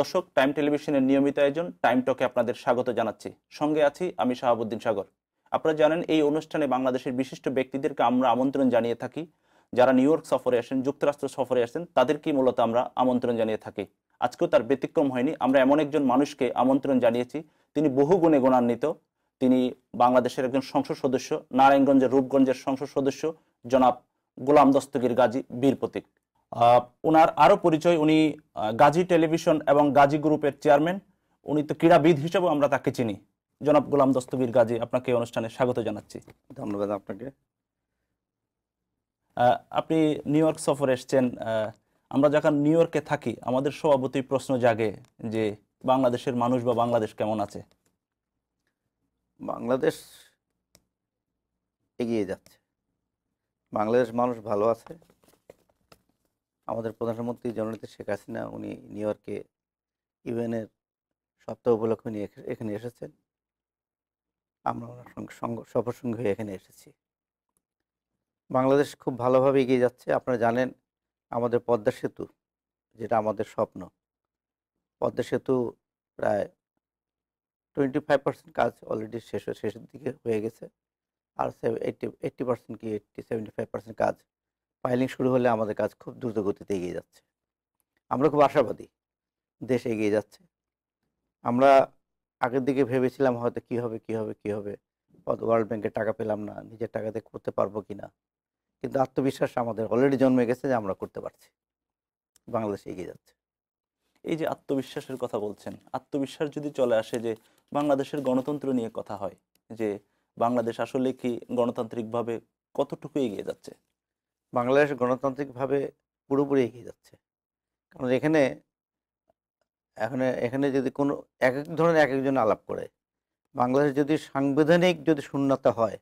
দর্শক টাইম টেলিভিশনের নিয়মিত আয়োজন টাইম টকে আপনাদের স্বাগত জানাচ্ছি সঙ্গে আছি আমি শাহাবুদ্দিন সাগর আপনারা জানেন এই অনুষ্ঠানে বাংলাদেশের বিশিষ্ট ব্যক্তিদেরকে আমরা আমন্ত্রণ জানিয়ে থাকি যারা নিউ ইয়র্ক সফরে আসেন যুক্তরাষ্ট্র সফরে আসেন তাদেরকেই মূলত আমরা আমন্ত্রণ জানিয়ে থাকি আজকেও তার ব্যতিক্রম হয়নি আমরা এমন একজন মানুষকে আমন্ত্রণ জানিয়েছি তিনি বহু গুণে গুণান্বিত তিনি বাংলাদেশের একজন সংসদ সদস্য নারায়ণগঞ্জের রূপগঞ্জের সংসদ সদস্য জনাব গোলাম দস্তগীর গাজী বীর প্রতীক ওনার আরও পরিচয় উনি গাজী টেলিভিশন এবং গাজী গ্রুপের চেয়ারম্যান উনি তো ক্রীড়াবিদ হিসেবে আমরা তাকে চিনি জনাব গোলাম দস্তবীর গাজী আপনাকে অনুষ্ঠানে স্বাগত জানাচ্ছি ধন্যবাদ আপনাকে আপনি নিউ ইয়র্ক সফরে এসছেন আমরা যখন নিউ ইয়র্কে থাকি আমাদের স্বভাবতই প্রশ্ন জাগে যে বাংলাদেশের মানুষ বা বাংলাদেশ কেমন আছে বাংলাদেশ এগিয়ে যাচ্ছে বাংলাদেশ মানুষ ভালো আছে আমাদের প্রধানমন্ত্রী জননেত্রী শেখ হাসিনা উনি নিউ ইয়র্কে ইউএনের সপ্তাহ উপলক্ষে নিয়ে এখানে এসেছেন আমরা ওনার সঙ্গে সফর সঙ্গে হয়ে এখানে এসেছি বাংলাদেশ খুব ভালোভাবে এগিয়ে যাচ্ছে আপনারা জানেন আমাদের পদ্মা সেতু যেটা আমাদের স্বপ্ন পদ্মা সেতু প্রায় টোয়েন্টি ফাইভ পার্সেন্ট কাজ অলরেডি শেষ শেষের দিকে হয়ে গেছে আর এইটটি এইট্টি পার্সেন্ট কি এইটটি সেভেন্টি ফাইভ পার্সেন্ট কাজ ফাইলিং শুরু হলে আমাদের কাজ খুব দ্রুত গতিতে এগিয়ে যাচ্ছে আমরা খুব আশাবাদী দেশ এগিয়ে যাচ্ছে আমরা আগের দিকে ভেবেছিলাম হয়তো কি হবে কি হবে কি হবে হয়তো ওয়ার্ল্ড ব্যাংকের টাকা পেলাম না নিজের টাকাতে করতে পারবো কি না কিন্তু আত্মবিশ্বাস আমাদের অলরেডি জন্মে গেছে যে আমরা করতে পারছি বাংলাদেশ এগিয়ে যাচ্ছে এই যে আত্মবিশ্বাসের কথা বলছেন আত্মবিশ্বাস যদি চলে আসে যে বাংলাদেশের গণতন্ত্র নিয়ে কথা হয় যে বাংলাদেশ আসলে কি গণতান্ত্রিকভাবে কতটুকু এগিয়ে যাচ্ছে বাংলাদেশ গণতান্ত্রিকভাবে পুরোপুরি এগিয়ে যাচ্ছে কারণ এখানে এখানে এখানে যদি কোনো এক এক ধরনের এক একজন আলাপ করে বাংলাদেশ যদি সাংবিধানিক যদি শূন্যতা হয়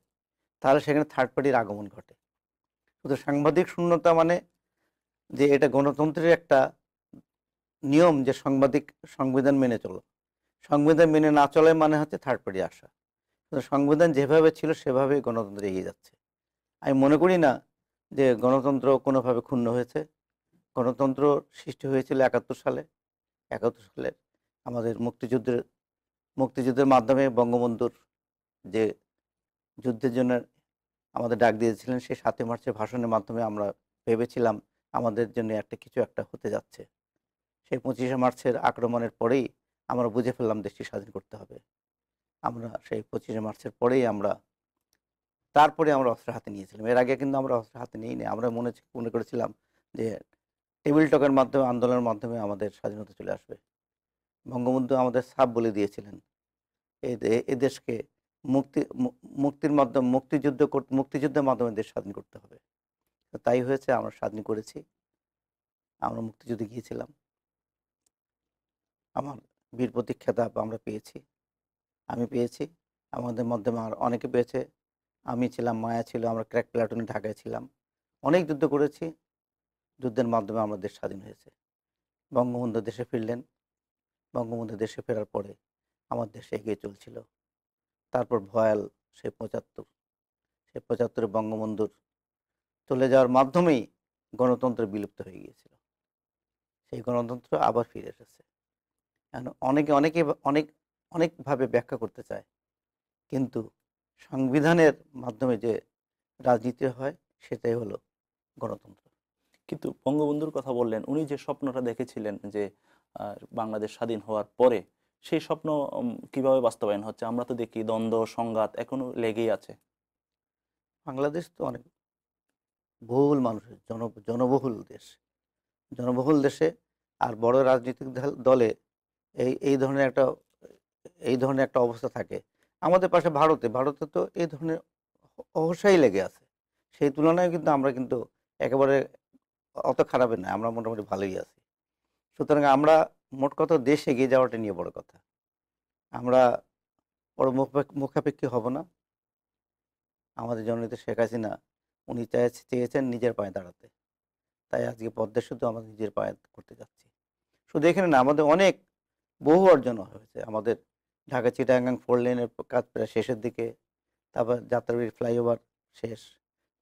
তাহলে সেখানে থার্ড পার্টির আগমন ঘটে শুধু সাংবাদিক শূন্যতা মানে যে এটা গণতন্ত্রের একটা নিয়ম যে সাংবাদিক সংবিধান মেনে চলো সংবিধান মেনে না চলে মানে হচ্ছে থার্ড পার্টি আসা সংবিধান যেভাবে ছিল সেভাবে গণতন্ত্র এগিয়ে যাচ্ছে আমি মনে করি না যে গণতন্ত্র কোনোভাবে ক্ষুণ্ণ হয়েছে গণতন্ত্র সৃষ্টি হয়েছিল একাত্তর সালে একাত্তর সালে আমাদের মুক্তিযুদ্ধের মুক্তিযুদ্ধের মাধ্যমে বঙ্গবন্ধুর যে যুদ্ধের জন্য আমাদের ডাক দিয়েছিলেন সেই সাতই মার্চের ভাষণের মাধ্যমে আমরা ভেবেছিলাম আমাদের জন্য একটা কিছু একটা হতে যাচ্ছে সেই পঁচিশে মার্চের আক্রমণের পরেই আমরা বুঝে ফেললাম দেশটি স্বাধীন করতে হবে আমরা সেই পঁচিশে মার্চের পরেই আমরা তারপরে আমরা অস্ত্র হাতে নিয়েছিলাম এর আগে কিন্তু আমরা অস্ত্র হাতে নিই আমরা মনে মনে করেছিলাম যে টেবিল টকের মাধ্যমে আন্দোলনের মাধ্যমে আমাদের স্বাধীনতা চলে আসবে বঙ্গবন্ধু আমাদের সাপ বলে দিয়েছিলেন এ দেশকে মুক্তি মুক্তির মাধ্যমে মুক্তিযুদ্ধ মুক্তিযুদ্ধের মাধ্যমে দেশ স্বাধীন করতে হবে তাই হয়েছে আমরা স্বাধীন করেছি আমরা মুক্তিযুদ্ধে গিয়েছিলাম আমার বীর প্রতীক খেতাব আমরা পেয়েছি আমি পেয়েছি আমাদের মাধ্যমে আর অনেকে পেয়েছে আমি ছিলাম মায়া ছিল আমরা ক্র্যাক প্লাটুনে ঢাকায় ছিলাম অনেক যুদ্ধ করেছি যুদ্ধের মাধ্যমে আমরা দেশ স্বাধীন হয়েছে বঙ্গবন্ধু দেশে ফিরলেন বঙ্গবন্ধু দেশে ফেরার পরে আমার দেশে এগিয়ে চলছিল তারপর ভয়াল সে পঁচাত্তর সে পঁচাত্তরে বঙ্গবন্ধুর চলে যাওয়ার মাধ্যমেই গণতন্ত্র বিলুপ্ত হয়ে গিয়েছিল সেই গণতন্ত্র আবার ফিরে এসেছে অনেকে অনেকে অনেক অনেকভাবে ব্যাখ্যা করতে চায় কিন্তু সংবিধানের মাধ্যমে যে রাজনীতি হয় সেটাই হলো গণতন্ত্র কিন্তু বঙ্গবন্ধুর কথা বললেন উনি যে স্বপ্নটা দেখেছিলেন যে বাংলাদেশ স্বাধীন হওয়ার পরে সেই স্বপ্ন কিভাবে বাস্তবায়ন হচ্ছে আমরা তো দেখি দ্বন্দ্ব সংঘাত এখনো লেগেই আছে বাংলাদেশ তো অনেক বহুল মানুষের জন জনবহুল দেশ জনবহুল দেশে আর বড় রাজনৈতিক দলে এই এই ধরনের একটা এই ধরনের একটা অবস্থা থাকে আমাদের পাশে ভারতে ভারতে তো এই ধরনের অহসাই লেগে আছে সেই তুলনায় কিন্তু আমরা কিন্তু একেবারে অত খারাপে নয় আমরা মোটামুটি ভালোই আছি সুতরাং আমরা মোট কথা দেশ এগিয়ে যাওয়াটা নিয়ে বড় কথা আমরা বড় মুখাপেক্ষী হব না আমাদের জননীত শেখ হাসিনা উনি চেয়েছেন নিজের পায়ে দাঁড়াতে তাই আজকে পদ্মা শুধু আমাদের নিজের পায়ে করতে যাচ্ছি শুধু এখানে না আমাদের অনেক বহু অর্জন হয়েছে আমাদের ঢাকা চিটাঙ্গাং ফোর লেনের কাজ প্রায় শেষের দিকে তারপর যাত্রাবাড়ির ফ্লাইওভার শেষ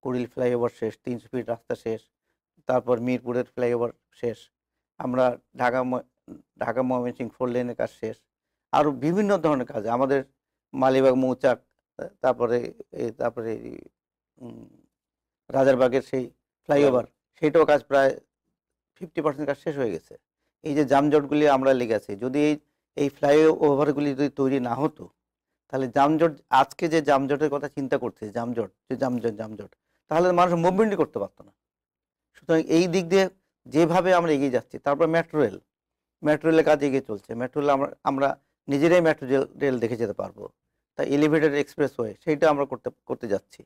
কুড়িল ফ্লাইওভার শেষ তিনশো ফিট রাস্তা শেষ তারপর মিরপুরের ফ্লাইওভার শেষ আমরা ঢাকা ঢাকা ময়মনসিং ফোর লেনের কাজ শেষ আরও বিভিন্ন ধরনের কাজ আমাদের মালিবাগ মৌচাক তারপরে তারপরে রাজারবাগের সেই ফ্লাইওভার সেইটাও কাজ প্রায় ফিফটি পার্সেন্ট কাজ শেষ হয়ে গেছে এই যে যানজটগুলি আমরা লেগে আছি যদি এই এই ফ্লাইওভারগুলি যদি তৈরি না হতো তাহলে যানজট আজকে যে যানজটের কথা চিন্তা করছে যানজট যে যানজট যানজট তাহলে মানুষ মুভমেন্টই করতে পারতো না সুতরাং এই দিক দিয়ে যেভাবে আমরা এগিয়ে যাচ্ছি তারপর মেট্রো রেল মেট্রো রেলের কাজ এগিয়ে চলছে মেট্রো রেল আমরা আমরা নিজেরাই মেট্রো রেল দেখে যেতে পারবো তা এলিভেটেড এক্সপ্রেসওয়ে সেইটা আমরা করতে করতে যাচ্ছি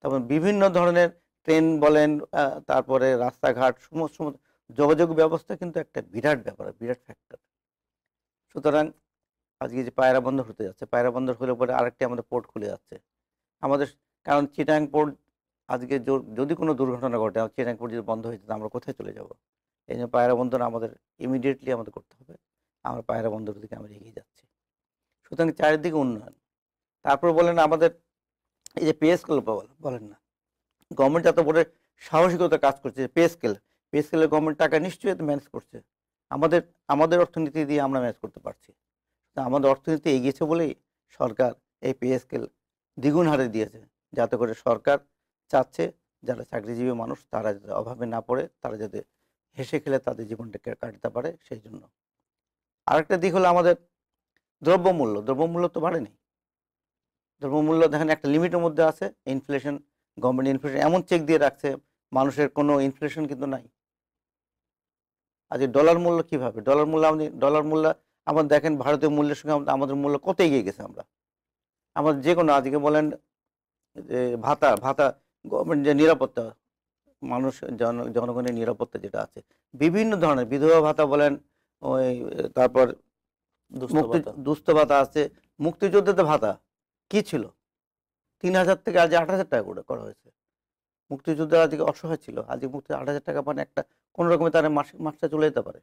তারপর বিভিন্ন ধরনের ট্রেন বলেন তারপরে রাস্তাঘাট সমস্ত যোগাযোগ ব্যবস্থা কিন্তু একটা বিরাট ব্যাপার বিরাট ফ্যাক্টর সুতরাং আজকে যে পায়রা বন্দর হতে যাচ্ছে পায়রা বন্দর হলে পরে আরেকটি আমাদের পোর্ট খুলে যাচ্ছে আমাদের কারণ চিটাং পোর্ট আজকে যদি কোনো দুর্ঘটনা ঘটে চিটাং পোর্ট যদি বন্ধ হয়ে যেত আমরা কোথায় চলে যাব এই জন্য পায়রা বন্দর আমাদের ইমিডিয়েটলি আমাদের করতে হবে আমরা পায়রা বন্দর দিকে আমরা এগিয়ে যাচ্ছি সুতরাং চারিদিকে উন্নয়ন তারপর বলেন আমাদের এই যে পে স্কেল বলেন না গভর্নমেন্ট যাতে বলে সাহসিকতা কাজ করছে পে স্কেল পে স্কেলে গভর্নমেন্ট টাকা নিশ্চয়ই ম্যানেজ করছে আমাদের আমাদের অর্থনীতি দিয়ে আমরা ম্যাচ করতে পারছি আমাদের অর্থনীতি এগিয়েছে বলেই সরকার এই পে স্কেল দ্বিগুণ হারে দিয়েছে যাতে করে সরকার চাচ্ছে যারা চাকরিজীবী মানুষ তারা যাতে অভাবে না পড়ে তারা যাতে হেসে খেলে তাদের জীবনটাকে কাটতে পারে সেই জন্য আরেকটা দিক হলো আমাদের দ্রব্যমূল্য দ্রব্যমূল্য তো বাড়েনি দ্রব্যমূল্য দেখেন একটা লিমিটের মধ্যে আছে ইনফ্লেশন গভর্নমেন্ট ইনফ্লেশন এমন চেক দিয়ে রাখছে মানুষের কোনো ইনফ্লেশন কিন্তু নাই আজকে ডলার মূল্য কীভাবে ডলার মূল্য আপনি ডলার মূল্য আমাদের দেখেন ভারতীয় মূল্যের সঙ্গে আমাদের মূল্য কত এগিয়ে গেছে আমরা আমাদের যে কোনো আজকে বলেন যে ভাতা ভাতা গভর্নমেন্ট যে নিরাপত্তা মানুষ জন জনগণের নিরাপত্তা যেটা আছে বিভিন্ন ধরনের বিধবা ভাতা বলেন ওই তারপর দুস্থ ভাতা আছে মুক্তিযোদ্ধাতে ভাতা কি ছিল তিন হাজার থেকে আজ আট হাজার টাকা করে করা হয়েছে মুক্তিযোদ্ধারা আজকে অসহায় ছিল আজকে মুক্তি আট হাজার টাকা মানে একটা কোনো রকমে তারা মাস মাসটা চলে যেতে পারে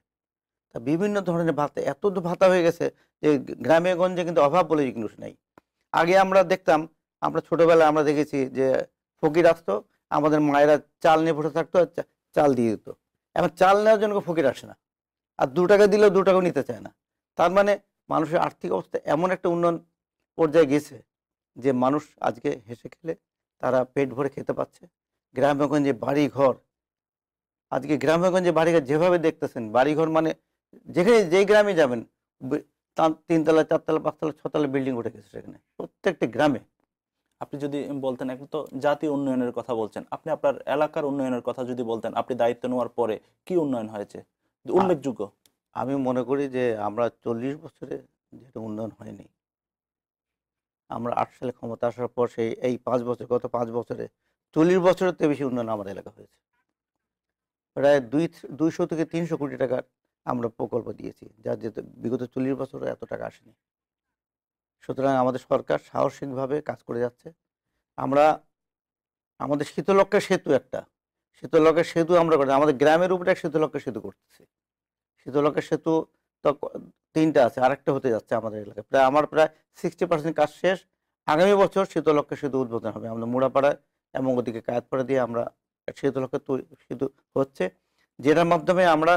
তা বিভিন্ন ধরনের ভাতা এত ভাতা হয়ে গেছে যে গ্রামে গঞ্জে কিন্তু অভাব বলে জিনিস নাই আগে আমরা দেখতাম আমরা ছোটোবেলায় আমরা দেখেছি যে ফকির আসতো আমাদের মায়েরা চাল নিয়ে বসে থাকতো চাল দিয়ে দিত এখন চাল নেওয়ার জন্য ফকির আসে না আর দু টাকা দিলেও দু টাকাও নিতে চায় না তার মানে মানুষের আর্থিক অবস্থা এমন একটা উন্নয়ন পর্যায়ে গেছে যে মানুষ আজকে হেসে খেলে তারা পেট ভরে খেতে পাচ্ছে গ্রামেগঞ্জে ঘর আজকে গ্রামেগঞ্জে বাড়িঘর যেভাবে দেখতেছেন বাড়িঘর মানে যেখানে যেই গ্রামে যাবেন তিনতলা চারতলা পাঁচতলা ছতলা বিল্ডিং উঠে গেছে সেখানে প্রত্যেকটি গ্রামে আপনি যদি বলতেন এখন তো জাতীয় উন্নয়নের কথা বলছেন আপনি আপনার এলাকার উন্নয়নের কথা যদি বলতেন আপনি দায়িত্ব নেওয়ার পরে কি উন্নয়ন হয়েছে উল্লেখযোগ্য আমি মনে করি যে আমরা চল্লিশ বছরে যেটা উন্নয়ন হয়নি আমরা আট সালে ক্ষমতা আসার পর সেই এই পাঁচ বছর গত পাঁচ বছরে চল্লিশ বছরের থেকে বেশি উন্নয়ন আমাদের এলাকা হয়েছে প্রায় দুই দুইশো থেকে তিনশো কোটি টাকার আমরা প্রকল্প দিয়েছি যা যেতে বিগত চল্লিশ বছরে এত টাকা আসেনি সুতরাং আমাদের সরকার সাহসিকভাবে কাজ করে যাচ্ছে আমরা আমাদের শীতলক্ষ্যের সেতু একটা শীতলক্ষ্যের সেতু আমরা করছি আমাদের গ্রামের উপরে এক শীতলক্ষ্যের সেতু করতেছি শীতলক্ষ্যের সেতু তো তিনটা আছে আরেকটা হতে যাচ্ছে আমাদের এলাকায় প্রায় আমার প্রায় সিক্সটি পার্সেন্ট কাজ শেষ আগামী বছর শীতলক্ষ্যের সেতু উদ্বোধন হবে আমাদের মুড়াপাড়ায় এবং ওদিকে করে দিয়ে আমরা সেতুলক্ষ্যা সেতু হচ্ছে যেটার মাধ্যমে আমরা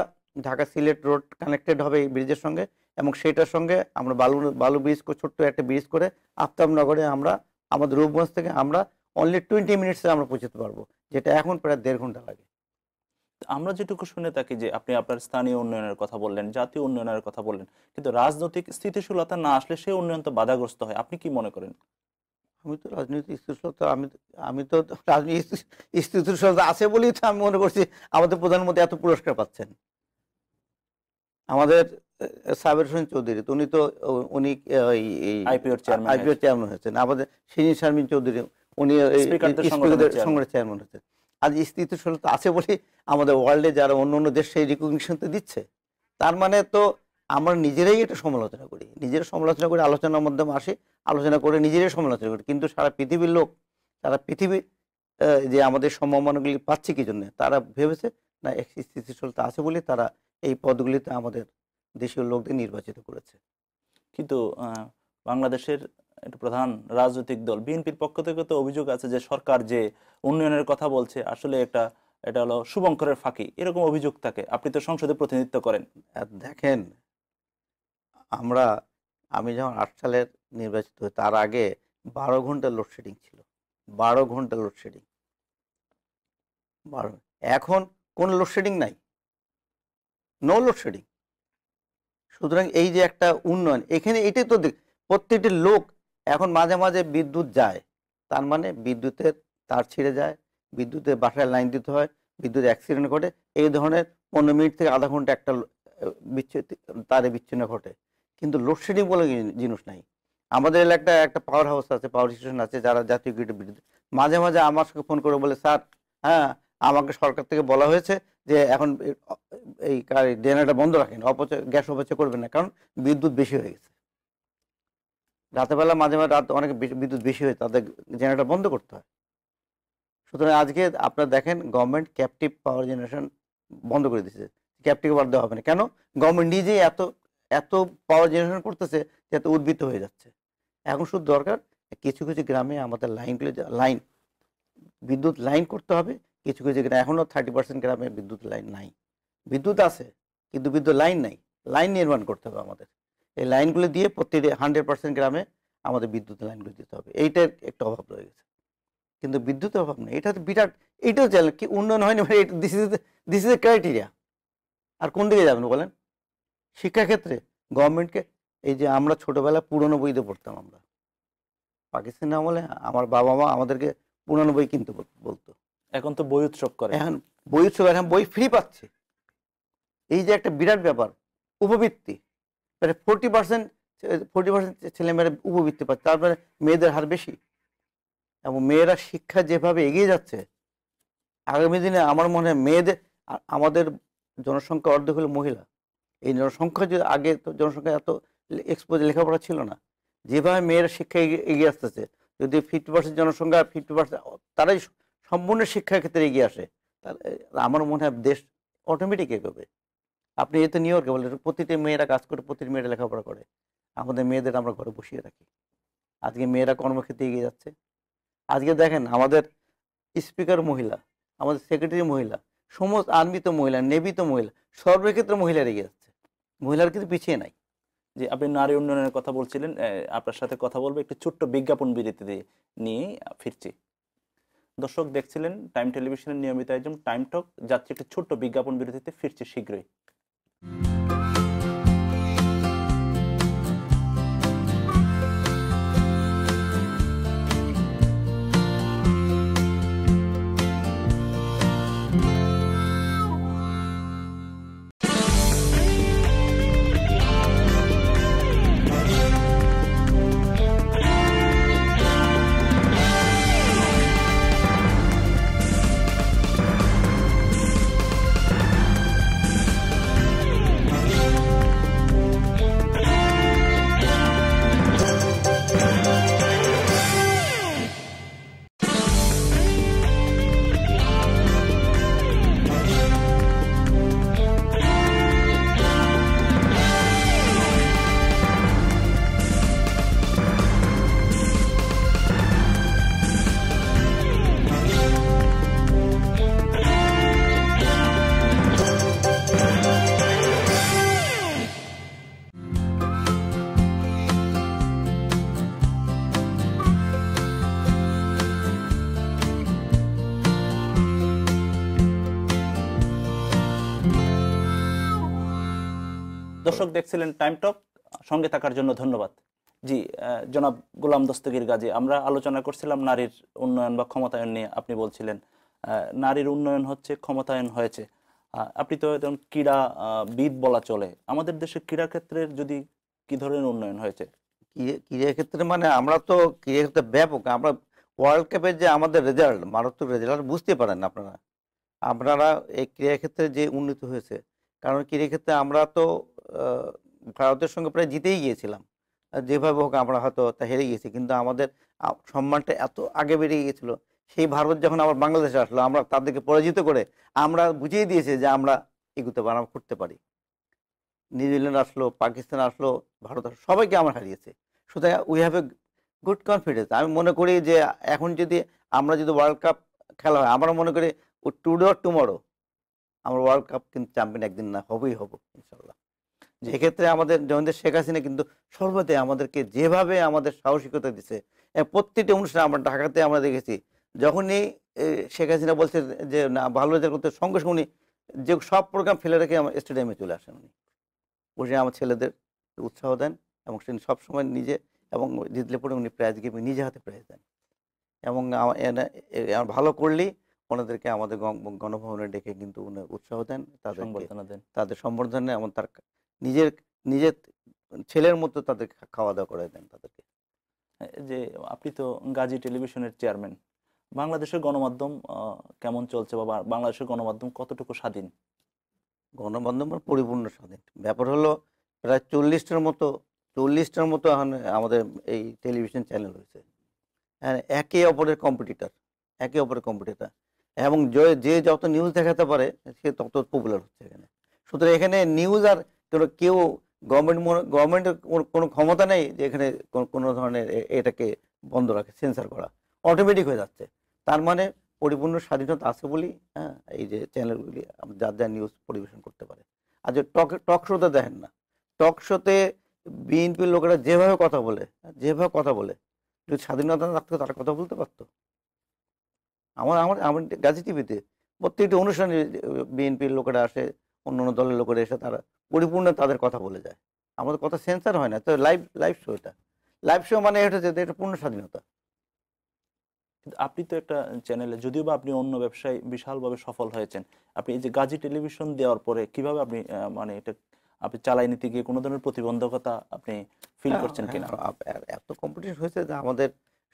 ঢাকা সিলেট রোড কানেক্টেড হবে এই ব্রিজের সঙ্গে এবং সেটার সঙ্গে আমরা বালু বালু ব্রিজ ছোট্ট একটা ব্রিজ করে আফতাবনগরে আমরা আমাদের রূপগঞ্জ থেকে আমরা অনলি টোয়েন্টি মিনিটসে আমরা পৌঁছতে পারবো যেটা এখন প্রায় দেড় ঘন্টা লাগে আমরা যেটুকু শুনে থাকি যে আপনি আপনার স্থানীয় উন্নয়নের কথা বললেন জাতীয় উন্নয়নের কথা বললেন কিন্তু রাজনৈতিক স্থিতিশীলতা না আসলে সেই উন্নয়ন তো বাধাগ্রস্ত হয় আপনি কি মনে করেন আমি তো স্থিতিশীলতা আমি আমি তো স্থিতিশীলতা আছে বলেই তো আমি মনে করছি আমাদের প্রধানমন্ত্রী এত পুরস্কার পাচ্ছেন আমাদের সাবের হোসেন চৌধুরী উনি তো উনি আইপিও চেয়ারম্যান চেয়ারম্যান হয়েছেন আমাদের সিনি শারমিন চৌধুরী উনি সংগঠনের চেয়ারম্যান হয়েছেন আজ স্থিতিশীলতা আছে বলে আমাদের ওয়ার্ল্ডে যারা অন্য অন্য দেশ সেই রিকগনিশন তো দিচ্ছে তার মানে তো আমরা নিজেরাই এটা সমালোচনা করি নিজের সমালোচনা করে আলোচনার মাধ্যমে আসে আলোচনা করে নিজেরাই সমালোচনা করি কিন্তু সারা পৃথিবীর লোক সারা পৃথিবী যে আমাদের সম্ভাবনাগুলি পাচ্ছে কি জন্য তারা ভেবেছে না স্থিতিশীলতা আছে বলে তারা এই পদগুলিতে আমাদের দেশীয় লোকদের নির্বাচিত করেছে কিন্তু বাংলাদেশের একটা প্রধান রাজনৈতিক দল বিএনপির পক্ষ থেকে তো অভিযোগ আছে যে সরকার যে উন্নয়নের কথা বলছে আসলে একটা এটা হলো শুভঙ্করের ফাঁকি এরকম অভিযোগ থাকে আপনি তো সংসদে প্রতিনিধিত্ব করেন দেখেন আমরা আমি যখন আট সালের নির্বাচিত হই তার আগে বারো ঘন্টা লোডশেডিং ছিল বারো ঘন্টা লোডশেডিং বারো এখন কোনো লোডশেডিং নাই নো লোডশেডিং সুতরাং এই যে একটা উন্নয়ন এখানে এটাই তো প্রত্যেকটি লোক এখন মাঝে মাঝে বিদ্যুৎ যায় তার মানে বিদ্যুতের তার ছিঁড়ে যায় বিদ্যুতের বাসায় লাইন দিতে হয় বিদ্যুৎ অ্যাক্সিডেন্ট ঘটে এই ধরনের পনেরো মিনিট থেকে আধা ঘন্টা একটা বিচ্ছিন্ন তারে বিচ্ছিন্ন ঘটে কিন্তু লোডশেডিং বলে জিনিস নাই আমাদের এলাকায় একটা পাওয়ার হাউস আছে পাওয়ার স্টেশন আছে যারা জাতীয় গ্রিডের বিরুদ্ধে মাঝে মাঝে আমার সঙ্গে ফোন করে বলে স্যার হ্যাঁ আমাকে সরকার থেকে বলা হয়েছে যে এখন এই ডেনাটা বন্ধ রাখেন অপচয় গ্যাস অপচয় করবেন না কারণ বিদ্যুৎ বেশি হয়ে গেছে রাতেবেলা মাঝে মাঝে রাত অনেক বিদ্যুৎ বেশি হয়ে তাদের জেনারেটার বন্ধ করতে হয় সুতরাং আজকে আপনারা দেখেন গভর্নমেন্ট ক্যাপটিভ পাওয়ার জেনারেশন বন্ধ করে দিচ্ছে ক্যাপটিভ পাওয়ার দেওয়া হবে না কেন গভর্নমেন্ট নিজেই এত এত পাওয়ার জেনারেশন করতেছে যাতে উদ্বৃত্ত হয়ে যাচ্ছে এখন শুধু দরকার কিছু কিছু গ্রামে আমাদের লাইনগুলো লাইন বিদ্যুৎ লাইন করতে হবে কিছু কিছু গ্রামে এখনও থার্টি পার্সেন্ট গ্রামে বিদ্যুৎ লাইন নাই বিদ্যুৎ আছে কিন্তু বিদ্যুৎ লাইন নাই লাইন নির্মাণ করতে হবে আমাদের এই লাইনগুলো দিয়ে প্রতিদিন হান্ড্রেড পার্সেন্ট গ্রামে আমাদের বিদ্যুৎ লাইনগুলো দিতে হবে এইটার একটা অভাব রয়ে গেছে কিন্তু বিদ্যুতের অভাব নেই এটা তো বিরাট এইটাও চ্যালেঞ্জ কি উন্নয়ন হয়নি মানে this is this is a criteria আর কোন দিকে যাবেন বলেন শিক্ষাক্ষেত্রে গভর্নমেন্টকে এই যে আমরা ছোটোবেলা পুরনো বইতে পড়তাম আমরা পাকিস্তানের আমলে আমার বাবা মা আমাদেরকে পুরনো বই কিনতে বলতো এখন তো বই উৎসব করে এখন বই উৎসব এখন বই ফ্রি পাচ্ছে এই যে একটা বিরাট ব্যাপার উপবৃত্তি মানে ফোরটি পার্সেন্ট ফোরটি পার্সেন্ট ছেলেমেয়েরা উপবৃত্তি পাচ্ছে তারপরে মানে মেয়েদের হার বেশি এবং মেয়েরা শিক্ষা যেভাবে এগিয়ে যাচ্ছে আগামী দিনে আমার মনে হয় মেয়েদের আমাদের জনসংখ্যা অর্ধেক হলো মহিলা এই জনসংখ্যা যদি আগে তো জনসংখ্যা এত এক্সপোজ লেখাপড়া ছিল না যেভাবে মেয়ের শিক্ষা এগিয়ে আসতেছে যদি ফিফটি পার্সেন্ট জনসংখ্যা ফিফটি পার্সেন্ট তারাই সম্পূর্ণ শিক্ষার ক্ষেত্রে এগিয়ে আসে তাহলে আমার মনে হয় দেশ অটোমেটিক এগোবে আপনি এতে নিউ ইয়র্কে বলেন প্রতিটি মেয়েরা কাজ করে প্রতিটি মেয়েরা লেখাপড়া করে আমাদের মেয়েদের আমরা ঘরে বসিয়ে রাখি আজকে মেয়েরা কর্মক্ষেত্রে এগিয়ে যাচ্ছে আজকে দেখেন আমাদের স্পিকার মহিলা আমাদের সেক্রেটারি মহিলা সমস্ত আর্মিত মহিলা নেভিত মহিলা সর্বক্ষেত্রে মহিলা এগিয়ে যাচ্ছে মহিলারা কিন্তু পিছিয়ে নাই যে আপনি নারী উন্নয়নের কথা বলছিলেন আপনার সাথে কথা বলবো একটি ছোট্ট বিজ্ঞাপন বিরতি নিয়ে ফিরছি দর্শক দেখছিলেন টাইম টেলিভিশনের নিয়মিত আয়োজন টাইম টক যাচ্ছে একটি ছোট্ট বিজ্ঞাপন বিরতিতে ফিরছে শীঘ্রই দর্শক দেখছিলেন টাইম টক সঙ্গে থাকার জন্য ধন্যবাদ জি জনাব গোলাম দস্তগীর গাজী আমরা আলোচনা করছিলাম নারীর উন্নয়ন বা ক্ষমতায়ন নিয়ে আপনি বলছিলেন নারীর উন্নয়ন হচ্ছে ক্ষমতায়ন হয়েছে আপনি তো একজন ক্রীড়া বিদ বলা চলে আমাদের দেশে ক্রীড়া ক্ষেত্রের যদি কি ধরনের উন্নয়ন হয়েছে ক্রীড়া ক্ষেত্রে মানে আমরা তো ক্রীড়া ক্ষেত্রে ব্যাপক আমরা ওয়ার্ল্ড কাপের যে আমাদের রেজাল্ট মারাত্মক রেজাল্ট বুঝতে পারেন আপনারা আপনারা এই ক্রীড়া ক্ষেত্রে যে উন্নতি হয়েছে কারণ ক্রীড়া ক্ষেত্রে আমরা তো ভারতের সঙ্গে প্রায় জিতেই গিয়েছিলাম যেভাবে হোক আমরা হয়তো তা হেরে গিয়েছি কিন্তু আমাদের সম্মানটা এত আগে বেড়ে গিয়েছিল সেই ভারত যখন আবার বাংলাদেশে আসলো আমরা তাদেরকে পরাজিত করে আমরা বুঝিয়ে দিয়েছি যে আমরা এগুতে পারি আমরা করতে পারি নিউজিল্যান্ড আসলো পাকিস্তান আসলো ভারত আসলো সবাইকে আমরা হারিয়েছে সুতরাং we have a good confidence আমি মনে করি যে এখন যদি আমরা যদি ওয়ার্ল্ড কাপ খেলা হয় আমরা মনে করি টুডে আর টুমরো আমরা ওয়ার্ল্ড কাপ কিন্তু চ্যাম্পিয়ন একদিন না হবেই হবো ইনশাল্লাহ যে ক্ষেত্রে আমাদের জয়ন্তের শেখ হাসিনা কিন্তু সর্বতে আমাদেরকে যেভাবে আমাদের সাহসিকতা দিছে প্রত্যেকটি অনুষ্ঠানে আমরা ঢাকাতে আমরা দেখেছি যখনই শেখ হাসিনা বলছে যে না ভালো রেজাল্ট করতে সঙ্গে সঙ্গে যে সব প্রোগ্রাম ফেলে রেখে আমার স্টেডিয়ামে চলে আসেন উনি বসে আমার ছেলেদের উৎসাহ দেন এবং সেদিন সবসময় নিজে এবং জিতলে পরে উনি প্রাইজ গিয়ে নিজে হাতে প্রাইজ দেন এবং আমার ভালো করলেই ওনাদেরকে আমাদের গণভবনে ডেকে কিন্তু উনি উৎসাহ দেন তাদের সম্বর্ধনা দেন তাদের সম্বর্ধনা এবং তার নিজের নিজের ছেলের মতো তাদের খাওয়া দাওয়া করে দেন তাদেরকে যে আপনি তো গাজী টেলিভিশনের চেয়ারম্যান বাংলাদেশের গণমাধ্যম কেমন চলছে বা বাংলাদেশের গণমাধ্যম কতটুকু স্বাধীন গণমাধ্যম মানে পরিপূর্ণ স্বাধীন ব্যাপার হলো প্রায় চল্লিশটার মতো চল্লিশটার মতো এখন আমাদের এই টেলিভিশন চ্যানেল রয়েছে হ্যাঁ একে অপরের কম্পিটিটার একে অপরের কম্পিটিটার এবং যে যত নিউজ দেখাতে পারে সে তত পপুলার হচ্ছে এখানে সুতরাং এখানে নিউজ আর তোরা কেউ গভর্নমেন্ট গভর্নমেন্টের কোনো ক্ষমতা নেই যে এখানে কোনো ধরনের এটাকে বন্ধ রাখে সেন্সার করা অটোমেটিক হয়ে যাচ্ছে তার মানে পরিপূর্ণ স্বাধীনতা আছে বলি হ্যাঁ এই যে চ্যানেলগুলি যার যার নিউজ পরিবেশন করতে পারে আর যে টক টক শোতে দেখেন না টক শোতে বিএনপির লোকেরা যেভাবে কথা বলে হ্যাঁ, যেভাবে কথা বলে যদি স্বাধীনতা থাকতো তারা কথা বলতে পারতো আমার আমার আমার গাজী টিভিতে প্রত্যেকটি অনুষ্ঠানে বিএনপির লোকেরা আসে অন্য অন্য দলের লোকেরা এসে তারা পরিপূর্ণ তাদের কথা বলে যায় আমাদের কথা সেন্সার হয় না তো লাইভ লাইভ শো এটা লাইভ শো মানে এটা যে এটা পূর্ণ স্বাধীনতা আপনি তো একটা চ্যানেলে যদিও বা আপনি অন্য ব্যবসায় বিশালভাবে সফল হয়েছেন আপনি এই যে গাজী টেলিভিশন দেওয়ার পরে কিভাবে আপনি মানে এটা আপনি চালাই নিতে গিয়ে কোনো ধরনের প্রতিবন্ধকতা আপনি ফিল হ্যাঁ, করছেন কিনা হ্যাঁ, এত কম্পিটিশন হয়েছে যে আমাদের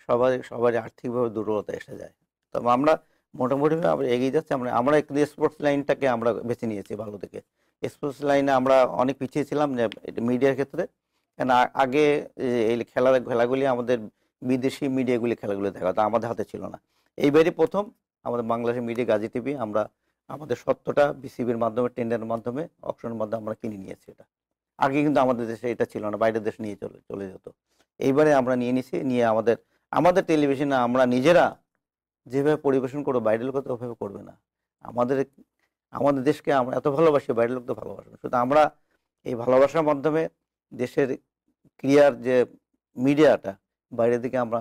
সবাই সবারই আর্থিকভাবে দুর্বলতা এসে যায় তবে আমরা মোটামুটিভাবে আমরা এগিয়ে যাচ্ছি আমরা আমরা একটু স্পোর্টস লাইনটাকে আমরা বেছে নিয়েছি ভালো থেকে স্পোর্টস লাইনে আমরা অনেক পিছিয়ে ছিলাম মিডিয়ার ক্ষেত্রে কেন আগে এই খেলার খেলাগুলি আমাদের বিদেশি মিডিয়াগুলি খেলাগুলি দেখা হতো আমাদের হাতে ছিল না এইবারই প্রথম আমাদের বাংলাদেশের মিডিয়া গাজী টিভি আমরা আমাদের সত্যটা বিসিবির মাধ্যমে টেন্ডারের মাধ্যমে অপশনের মাধ্যমে আমরা কিনে নিয়েছি এটা আগে কিন্তু আমাদের দেশে এটা ছিল না বাইরের দেশ নিয়ে চলে চলে যেত এইবারে আমরা নিয়ে নিছি নিয়ে আমাদের আমাদের টেলিভিশনে আমরা নিজেরা যেভাবে পরিবেশন করবো বাইরের লোক তো ওভাবে করবে না আমাদের আমাদের দেশকে আমরা এত ভালোবাসি বাইরের লোক তো ভালোবাসে না শুধু আমরা এই ভালোবাসার মাধ্যমে দেশের ক্রিয়ার যে মিডিয়াটা বাইরের দিকে আমরা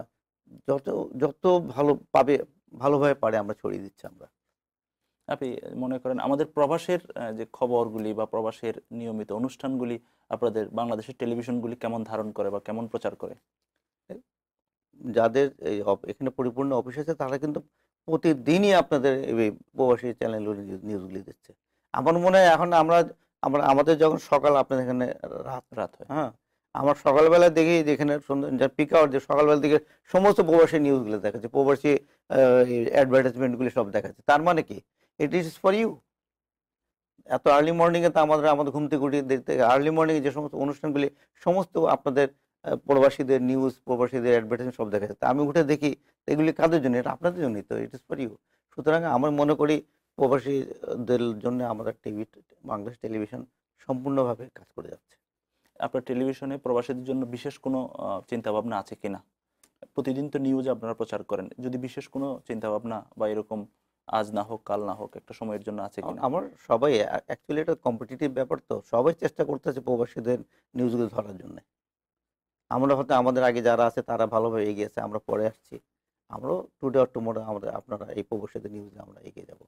যত যত ভালো পাবে ভালোভাবে পারে আমরা ছড়িয়ে দিচ্ছি আমরা আপনি মনে করেন আমাদের প্রবাসের যে খবরগুলি বা প্রবাসের নিয়মিত অনুষ্ঠানগুলি আপনাদের বাংলাদেশের টেলিভিশনগুলি কেমন ধারণ করে বা কেমন প্রচার করে যাদের এই এখানে পরিপূর্ণ অফিস আছে তারা কিন্তু প্রতিদিনই আপনাদের এই প্রবাসী চ্যানেলগুলি নিউজগুলি দিচ্ছে আমার মনে হয় এখন আমরা আমরা আমাদের যখন সকাল আপনাদের এখানে রাত রাত হয় হ্যাঁ আমার সকালবেলা দেখি যেখানে পিক আওয়ার যে সকালবেলা দিকে সমস্ত প্রবাসী নিউজগুলো দেখাচ্ছে প্রবাসী অ্যাডভার্টাইজমেন্টগুলি সব দেখাচ্ছে তার মানে কি ইট ইজ ফর ইউ এত আর্লি মর্নিংয়ে তো আমাদের আমাদের ঘুম থেকে উঠে দেখতে আর্লি মর্নিংয়ে যে সমস্ত অনুষ্ঠানগুলি সমস্ত আপনাদের প্রবাসীদের নিউজ প্রবাসীদের অ্যাডভার্টাইজমেন্ট সব দেখা যাচ্ছে আমি উঠে দেখি এগুলি কাদের জন্য এটা আপনাদের জন্যই তো ইট ইস ফর ইউ সুতরাং আমার মনে করি প্রবাসীদের জন্য আমাদের টিভি বাংলাদেশ টেলিভিশন সম্পূর্ণভাবে কাজ করে যাচ্ছে আপনার টেলিভিশনে প্রবাসীদের জন্য বিশেষ কোনো চিন্তাভাবনা আছে কি না প্রতিদিন তো নিউজ আপনারা প্রচার করেন যদি বিশেষ কোনো চিন্তাভাবনা বা এরকম আজ না হোক কাল না হোক একটা সময়ের জন্য আছে কিনা আমার সবাই অ্যাকচুয়ালি এটা কম্পিটিটিভ ব্যাপার তো সবাই চেষ্টা করতেছে প্রবাসীদের নিউজগুলো ধরার জন্য আমরা হয়তো আমাদের আগে যারা আছে তারা ভালোভাবে আছে আমরা পরে আসছি আমরাও টুডে অর টুমোরো আমরা আপনারা এই প্রবাসীদের নিউজে আমরা এগিয়ে যাব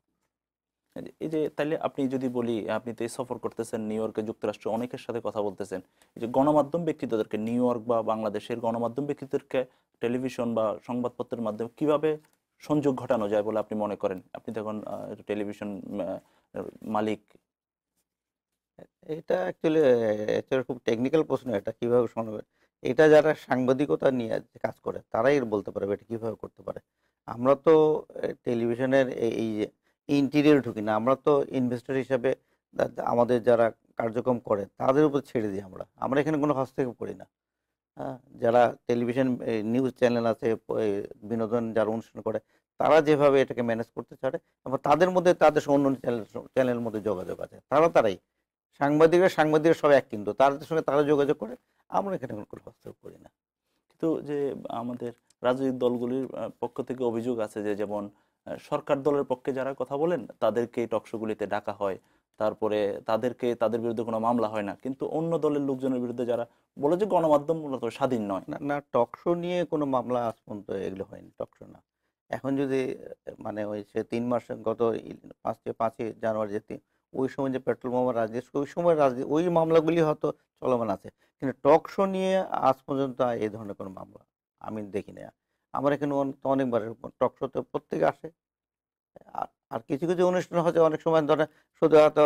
এই যে তাইলে আপনি যদি বলি আপনি তো সফর করতেছেন নিউ ইয়র্কে যুক্তরাষ্ট্র অনেকের সাথে কথা বলতেছেন যে গণমাধ্যম ব্যক্তিত্বদেরকে নিউ ইয়র্ক বা বাংলাদেশের গণমাধ্যম ব্যক্তিদেরকে টেলিভিশন বা সংবাদপত্রের মাধ্যমে কিভাবে সংযোগ ঘটানো যায় বলে আপনি মনে করেন আপনি তখন টেলিভিশন মালিক এটা অ্যাকচুয়ালি খুব টেকনিক্যাল প্রশ্ন এটা কীভাবে শোনাবে এটা যারা সাংবাদিকতা নিয়ে কাজ করে তারাই এর বলতে পারবে এটা কীভাবে করতে পারে আমরা তো টেলিভিশনের এই ইন্টেরিয়র ঢুকি না আমরা তো ইনভেস্টর হিসাবে আমাদের যারা কার্যক্রম করে তাদের উপর ছেড়ে দিই আমরা আমরা এখানে কোনো হস্তক্ষেপ করি না হ্যাঁ, যারা টেলিভিশন নিউজ চ্যানেল আছে বিনোদন যারা অনুষ্ঠান করে তারা যেভাবে এটাকে ম্যানেজ করতে চায় এবং তাদের মধ্যে তাদের অন্য চ্যানেল চ্যানেলের মধ্যে যোগাযোগ আছে তারা তারাই সাংবাদিকরা সাংবাদিকরা সব এক কিন্তু তাদের সঙ্গে তারা যোগাযোগ করে আমরা এখানে কোনো হস্তক্ষেপ করি না কিন্তু যে আমাদের রাজনৈতিক দলগুলির পক্ষ থেকে অভিযোগ আছে যে যেমন সরকার দলের পক্ষে যারা কথা বলেন তাদেরকে টকশোগুলিতে ডাকা হয় তারপরে তাদেরকে তাদের বিরুদ্ধে কোনো মামলা হয় না কিন্তু অন্য দলের লোকজনের বিরুদ্ধে যারা বলে যে গণমাধ্যম মূলত স্বাধীন নয় না না টকশো নিয়ে কোনো মামলা আজ পর্যন্ত এগুলো হয়নি টকশো না এখন যদি মানে ওই সে তিন মাস গত পাঁচ পাঁচই জানুয়ারি যে ওই সময় যে পেট্রোল বোমা রাজনীতি ওই সময় রাজনীতি ওই মামলাগুলি হয়তো চলমান আছে কিন্তু টক শো নিয়ে আজ পর্যন্ত এই ধরনের কোনো মামলা আমি দেখি না আমার এখানে অনেকবার টক শোতে প্রত্যেকে আসে আর আর কিছু কিছু অনুষ্ঠান হয়তো অনেক সময় ধরে শুধু হয়তো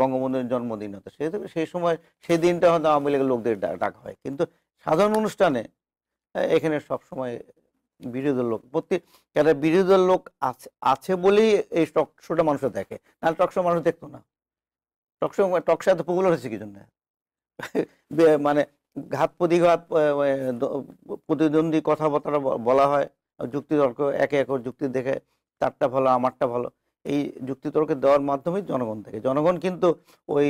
বঙ্গবন্ধুর জন্মদিন হতো সেই সেই সময় সেই দিনটা হয়তো আওয়ামী লীগের লোকদের ডাক হয় কিন্তু সাধারণ অনুষ্ঠানে এখানে সব সময় বিরোধী লোক প্রত্যেক একটা বিরোধী লোক আছে আছে বলেই এই টক শোটা মানুষ দেখে না টক শো মানুষ দেখতো না টক শো টক শো এত পপুলার হয়েছে কি জন্য মানে ঘাত প্রতিঘাত প্রতিদ্বন্দ্বী কথাবার্তা বলা হয় যুক্তিতর্ক একে একর যুক্তি দেখে তারটা ভালো আমারটা ভালো এই যুক্তিতর্কে দেওয়ার মাধ্যমেই জনগণ থেকে জনগণ কিন্তু ওই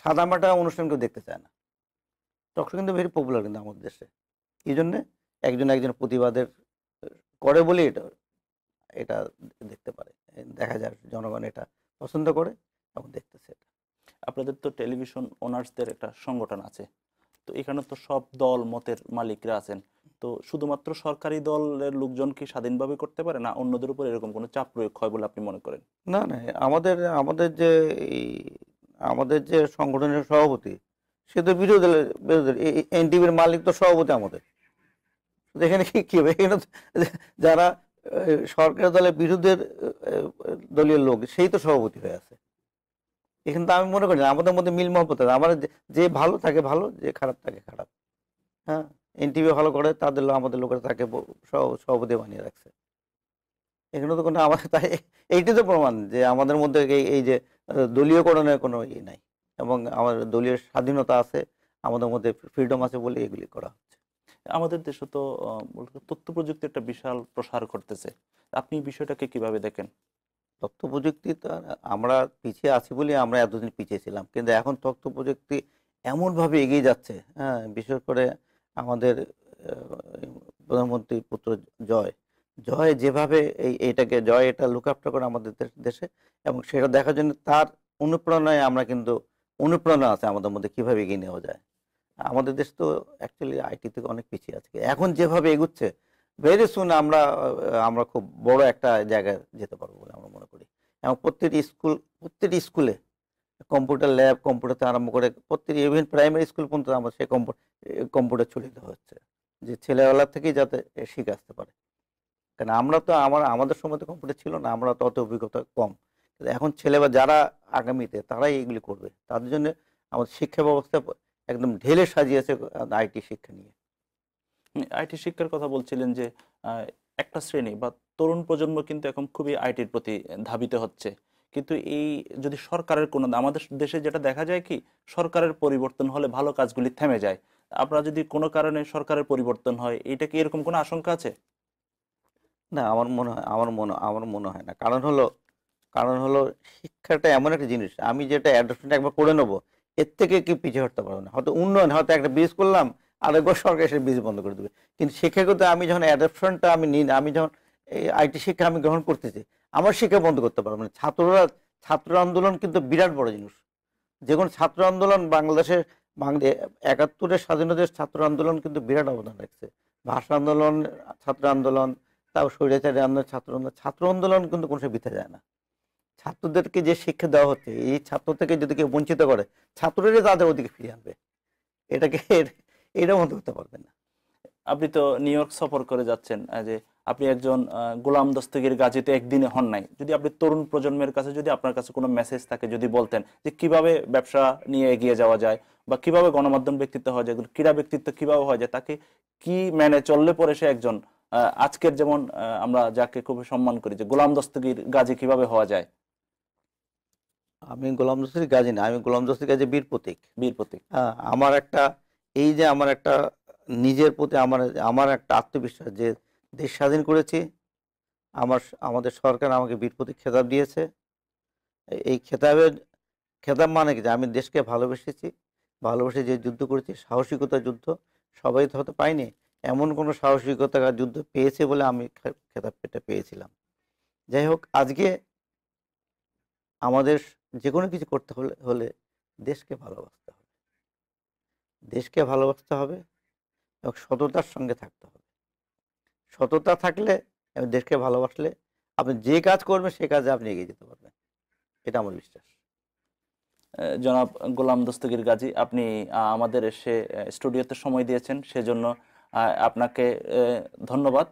সাদামাটা অনুষ্ঠানকে দেখতে চায় না টকশো কিন্তু ভেরি পপুলার কিন্তু আমাদের দেশে এই জন্যে একজন একজন প্রতিবাদের করে বলে এটা এটা দেখতে পারে দেখা যায় জনগণ এটা পছন্দ করে এবং দেখতেছে এটা আপনাদের তো টেলিভিশন ওনার্সদের একটা সংগঠন আছে তো এখানে তো সব দল মতের মালিকরা আছেন তো শুধুমাত্র সরকারি দলের লোকজন কি স্বাধীনভাবে করতে পারে না অন্যদের উপর এরকম কোনো চাপ প্রয়োগ হয় বলে আপনি মনে করেন না না আমাদের আমাদের যে আমাদের যে সংগঠনের সভাপতি সে তো বিরোধী বিরোধী এনটিভির মালিক তো সভাপতি আমাদের যেখানে কি কি হবে এখানে যারা সরকার দলের বিরুদ্ধের দলীয় লোক সেই তো সভাপতি হয়ে আছে এখানে তো আমি মনে করি না আমাদের মধ্যে মিল মহব্বত আছে আমার যে ভালো থাকে ভালো যে খারাপ থাকে খারাপ হ্যাঁ এনটিভি ভালো করে তাদের আমাদের লোকেরা তাকে সভাপতি বানিয়ে রাখছে এখানে তো কোনো আমাদের তাই এইটাই তো প্রমাণ যে আমাদের মধ্যে এই যে দলীয়করণের কোনো ইয়ে নাই এবং আমাদের দলীয় স্বাধীনতা আছে আমাদের মধ্যে ফ্রিডম আছে বলে এগুলি করা আমাদের দেশে তো তথ্য প্রযুক্তি একটা বিশাল প্রসার ঘটতেছে আপনি বিষয়টাকে কিভাবে দেখেন তথ্য প্রযুক্তি তো আমরা পিছিয়ে আছি বলে আমরা এতদিন পিছিয়ে ছিলাম কিন্তু এখন তথ্য প্রযুক্তি এমনভাবে এগিয়ে যাচ্ছে হ্যাঁ বিশেষ করে আমাদের প্রধানমন্ত্রী পুত্র জয় জয় যেভাবে এই এটাকে জয় এটা লুক আপটা করে আমাদের দেশে এবং সেটা দেখার জন্য তার অনুপ্রেরণায় আমরা কিন্তু অনুপ্রেরণা আছে আমাদের মধ্যে কীভাবে এগিয়ে নেওয়া যায় আমাদের দেশ তো অ্যাকচুয়ালি আইটি থেকে অনেক পিছিয়ে আছে এখন যেভাবে এগুচ্ছে ভেরি সুন আমরা আমরা খুব বড় একটা জায়গায় যেতে পারবো বলে আমরা মনে করি এবং প্রত্যেকটি স্কুল প্রত্যেকটি স্কুলে কম্পিউটার ল্যাব কম্পিউটার থেকে আরম্ভ করে প্রত্যেকটি ইভেন প্রাইমারি স্কুল পর্যন্ত আমার সেই কম্পিউটার দেওয়া হচ্ছে যে ছেলেবেলা থেকেই যাতে শিখে আসতে পারে কারণ আমরা তো আমার আমাদের সময় তো কম্পিউটার ছিল না আমরা তত অভিজ্ঞতা কম এখন ছেলে বা যারা আগামীতে তারাই এগুলি করবে তাদের জন্য আমাদের শিক্ষা ব্যবস্থা একদম ঢেলে সাজিয়েছে আইটি শিক্ষা নিয়ে আইটি শিক্ষার কথা বলছিলেন যে একটা শ্রেণী বা তরুণ প্রজন্ম কিন্তু এখন খুবই আইটির প্রতি ধাবিত হচ্ছে কিন্তু এই যদি সরকারের কোনো আমাদের দেশে যেটা দেখা যায় কি সরকারের পরিবর্তন হলে ভালো কাজগুলি থেমে যায় আপনারা যদি কোনো কারণে সরকারের পরিবর্তন হয় এটা কি এরকম কোনো আশঙ্কা আছে না আমার মনে হয় আমার মনে আমার মনে হয় না কারণ হলো কারণ হলো শিক্ষাটা এমন একটা জিনিস আমি যেটা অ্যাডভার্টমেন্ট একবার করে নেবো এর থেকে কি পিছিয়ে হটতে পারবো না হয়তো উন্নয়ন হয়তো একটা বীজ করলাম আরেকবার সরকার সে বীজ বন্ধ করে দেবে কিন্তু শিক্ষাগত আমি যখন অ্যাডাপশনটা আমি নিই আমি যখন এই আইটি শিক্ষা আমি গ্রহণ করতেছি আমার শিক্ষা বন্ধ করতে পারবো না ছাত্ররা ছাত্র আন্দোলন কিন্তু বিরাট বড় জিনিস যে কোনো ছাত্র আন্দোলন বাংলাদেশের বাংলা একাত্তরের স্বাধীনতার ছাত্র আন্দোলন কিন্তু বিরাট অবদান রাখছে ভাষা আন্দোলন ছাত্র আন্দোলন তাও স্বৈরাচারী আন্দোলন ছাত্র আন্দোলন ছাত্র আন্দোলন কিন্তু কোনো সে বিতে যায় না ছাত্রদেরকে যে শিক্ষা দেওয়া হচ্ছে এই ছাত্র থেকে যদি কেউ বঞ্চিত করে ছাত্ররাই তাদের ওদিকে ফিরে আনবে এটাকে এরকম হতে করতে পারবে না আপনি তো নিউ ইয়র্ক সফর করে যাচ্ছেন যে আপনি একজন গোলাম দস্তগীর গাজীতে একদিনে হন নাই যদি আপনি তরুণ প্রজন্মের কাছে যদি আপনার কাছে কোনো মেসেজ থাকে যদি বলতেন যে কিভাবে ব্যবসা নিয়ে এগিয়ে যাওয়া যায় বা কিভাবে গণমাধ্যম ব্যক্তিত্ব হওয়া যায় ক্রীড়া ব্যক্তিত্ব কিভাবে হয় যায় তাকে কি মেনে চললে পরে সে একজন আজকের যেমন আমরা যাকে খুব সম্মান করি যে গোলাম দস্তগির গাজী কিভাবে হওয়া যায় আমি গোলাম জসির গাজী না আমি গোলাম জসির গাজী বীর প্রতীক বীর প্রতীক হ্যাঁ আমার একটা এই যে আমার একটা নিজের প্রতি আমার আমার একটা আত্মবিশ্বাস যে দেশ স্বাধীন করেছি আমার আমাদের সরকার আমাকে বীর প্রতীক খেতাব দিয়েছে এই খেতাবের খেতাব মানে কি যে আমি দেশকে ভালোবেসেছি ভালোবেসে যে যুদ্ধ করেছি সাহসিকতা যুদ্ধ সবাই তো হতে পাইনি এমন কোনো সাহসিকতা যুদ্ধ পেয়েছে বলে আমি খেতাব পেয়েছিলাম যাই হোক আজকে আমাদের যে কোনো কিছু করতে হলে হলে দেশকে ভালোবাসতে হবে দেশকে ভালোবাসতে হবে এবং সততার সঙ্গে থাকতে হবে সততা থাকলে এবং দেশকে ভালোবাসলে আপনি যে কাজ করবেন সে কাজে আপনি এগিয়ে যেতে পারবেন এটা আমার বিশ্বাস জনাব গোলাম দস্তগীর গাজী আপনি আমাদের এসে স্টুডিওতে সময় দিয়েছেন সেজন্য আপনাকে ধন্যবাদ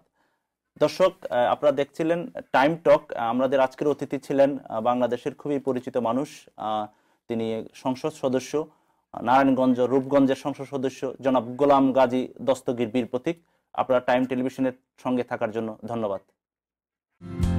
দর্শক আপনারা দেখছিলেন টাইম টক আমাদের আজকের অতিথি ছিলেন বাংলাদেশের খুবই পরিচিত মানুষ তিনি সংসদ সদস্য নারায়ণগঞ্জ রূপগঞ্জের সংসদ সদস্য জনাব গোলাম গাজী দস্তগীর বীর প্রতীক আপনারা টাইম টেলিভিশনের সঙ্গে থাকার জন্য ধন্যবাদ